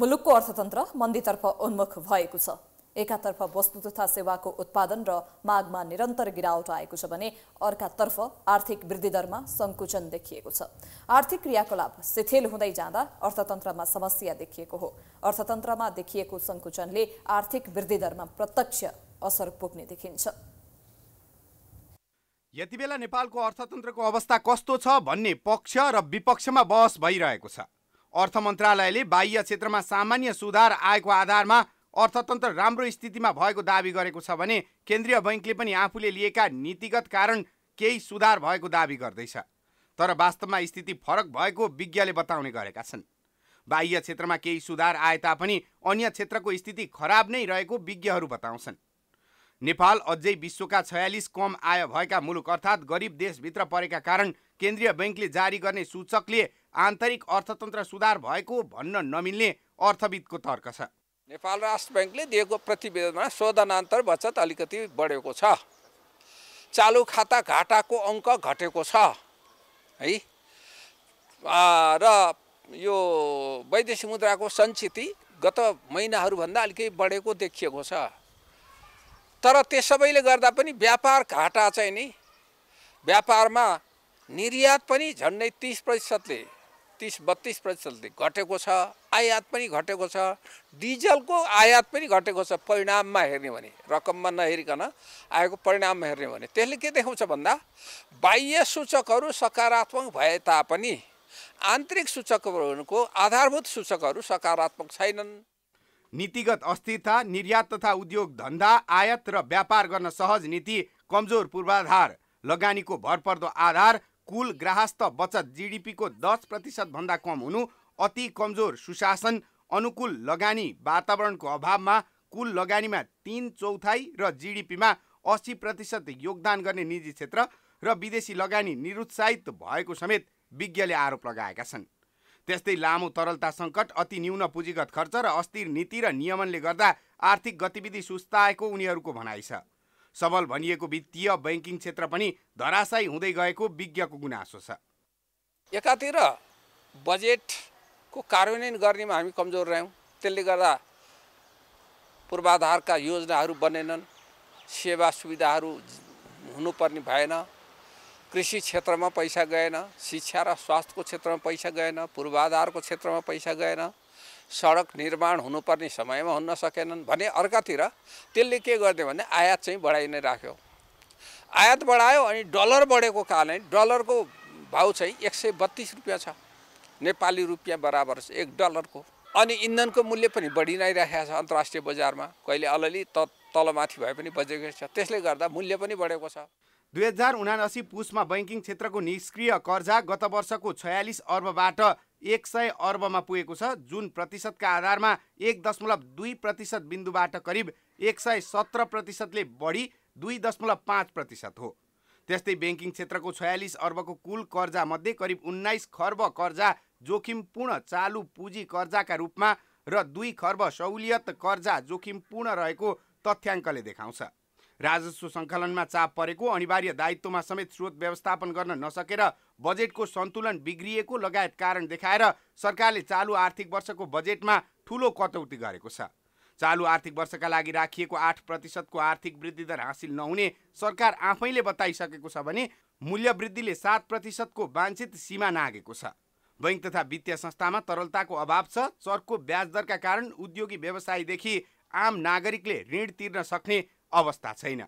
मुलुकको अर्थतन्त्र मन्दीतर्फ उन्मुख भएको छ एकातर्फ वस्तु तथा सेवाको उत्पादन र मागमा निरन्तर गिरावट आएको छ भने अर्कातर्फ आर्थिक वृद्धिदरमा सङ्कुचन देखिएको छ आर्थिक क्रियाकलाप शिथिल हुँदै जाँदा अर्थतन्त्रमा समस्या देखिएको हो अर्थतन्त्रमा देखिएको सङ्कुचनले आर्थिक वृद्धि दरमा प्रत्यक्ष असर पुग्ने देखिन्छ यति बेला नेपालको अर्थतन्त्रको अवस्था कस्तो छ भन्ने पक्ष र विपक्षमा बहस भइरहेको छ अर्थ मन्त्रालयले बाह्य क्षेत्रमा सामान्य सुधार आएको आधारमा अर्थतन्त्र राम्रो स्थितिमा भएको दावी गरेको छ भने केन्द्रीय बैङ्कले पनि आफूले लिएका नीतिगत कारण केही सुधार भएको दावी गर्दैछ तर वास्तवमा स्थिति फरक भएको विज्ञले बताउने गरेका छन् बाह्य क्षेत्रमा केही सुधार आए तापनि अन्य क्षेत्रको स्थिति खराब नै रहेको विज्ञहरू बताउँछन् नेपाल अझै विश्वका छयालिस कम आय भएका मुलुक अर्थात् गरिब देशभित्र परेका कारण केन्द्रीय बैङ्कले जारी गर्ने सूचकले आन्तरिक अर्थतन्त्र सुधार भएको भन्न नमिल्ने अर्थविदको तर्क छ नेपाल राष्ट्र ब्याङ्कले दिएको प्रतिवेदनमा शोधनान्तर बचत अलिकति बढेको छ चालु खाता घाटाको अङ्क घटेको छ है र यो वैदेशिक मुद्राको सञ्चिति गत महिनाहरूभन्दा अलिकति बढेको देखिएको छ तर त्यो सबैले गर्दा पनि व्यापार घाटा चाहिँ नि व्यापारमा निर्यात पनि झन्डै तिस प्रतिशतले तिस बत्तिस प्रतिशतले घटेको छ आयात पनि घटेको छ डिजलको आयात पनि घटेको छ परिणाममा हेर्ने भने रकममा नहेरिकन आएको परिणाममा हेर्ने भने त्यसले के देखाउँछ भन्दा बाह्य सूचकहरू सकारात्मक भए तापनि आन्तरिक सूचकहरूको आधारभूत सूचकहरू सकारात्मक छैनन् नीतिगत अस्थिरता निर्यात तथा उद्योग धन्दा आयात र व्यापार गर्न सहज नीति कमजोर पूर्वाधार लगानीको भरपर्दो आधार कुल ग्राहस्थ बचत जिडिपीको दस प्रतिशतभन्दा कम हुनु अति कमजोर सुशासन अनुकूल लगानी वातावरणको अभावमा कुल लगानीमा तिन चौथाइ र जिडिपीमा अस्सी प्रतिशत योगदान गर्ने निजी क्षेत्र र विदेशी लगानी निरुत्साहित भएको समेत विज्ञले आरोप लगाएका छन् त्यस्तै लामो तरलता सङ्कट अति न्यून पुँजीगत खर्च र अस्थिर नीति र नियमनले गर्दा आर्थिक गतिविधि सुस्ताएको उनीहरूको भनाइ छ सबल भनिएको वित्तीय ब्याङ्किङ क्षेत्र पनि धराशयी हुँदै गएको विज्ञको गुनासो छ एकातिर बजेटको कार्यान्वयन गर्नेमा हामी कमजोर रह्यौँ त्यसले गर्दा पूर्वाधारका योजनाहरू बनेनन् सेवा सुविधाहरू हुनुपर्ने भएन कृषि क्षेत्रमा पैसा गएन शिक्षा र स्वास्थ्यको क्षेत्रमा पैसा गएन पूर्वाधारको क्षेत्रमा पैसा गएन सडक निर्माण हुनुपर्ने समयमा हुन सकेनन् भने अर्कातिर त्यसले के गरिदियो भने आयात चाहिँ बढाइ नै राख्यो आयात बढायो अनि डलर बढेको कारणले डलरको भाउ चाहिँ एक सय बत्तिस रुपियाँ छ नेपाली रुपियाँ बराबर छ एक डलरको अनि इन्धनको मूल्य पनि बढी नै राखेको छ अन्तर्राष्ट्रिय बजारमा कहिले अलिअलि त तलमाथि भए पनि बजेको छ त्यसले गर्दा मूल्य पनि बढेको छ दुई हजार उनासी पुसमा बैङ्किङ क्षेत्रको निष्क्रिय कर्जा गत वर्षको छयालिस अर्बबाट एक सय अर्बमा पुगेको छ जुन प्रतिशतका आधारमा एक दशमलव दुई प्रतिशत बिन्दुबाट करिब एक सय सत्र प्रतिशतले बढी दुई दशमलव पाँच प्रतिशत हो त्यस्तै ब्याङ्किङ क्षेत्रको छयालिस अर्बको कुल कर्जा मध्ये करिब उन्नाइस खर्ब कर्जा जोखिमपूर्ण चालु पुँजी कर्जाका रूपमा र दुई खर्ब सहुलियत कर्जा जोखिमपूर्ण रहेको तथ्याङ्कले देखाउँछ राजस्व सङ्कलनमा चाप परेको अनिवार्य दायित्वमा समेत स्रोत व्यवस्थापन गर्न नसकेर बजेटको सन्तुलन बिग्रिएको लगायत कारण देखाएर सरकारले चालु आर्थिक वर्षको बजेटमा ठुलो कटौती गरेको छ चालु आर्थिक वर्षका लागि राखिएको आठ प्रतिशतको आर्थिक वृद्धि दर हासिल नहुने सरकार आफैले बताइसकेको छ भने मूल्य वृद्धिले सात प्रतिशतको वाञ्छित सीमा नागेको छ बैङ्क तथा वित्तीय संस्थामा तरलताको अभाव छ चर्को ब्याज दरका कारण उद्योगी व्यवसायीदेखि आम नागरिकले ऋण तिर्न सक्ने अवस्था छैन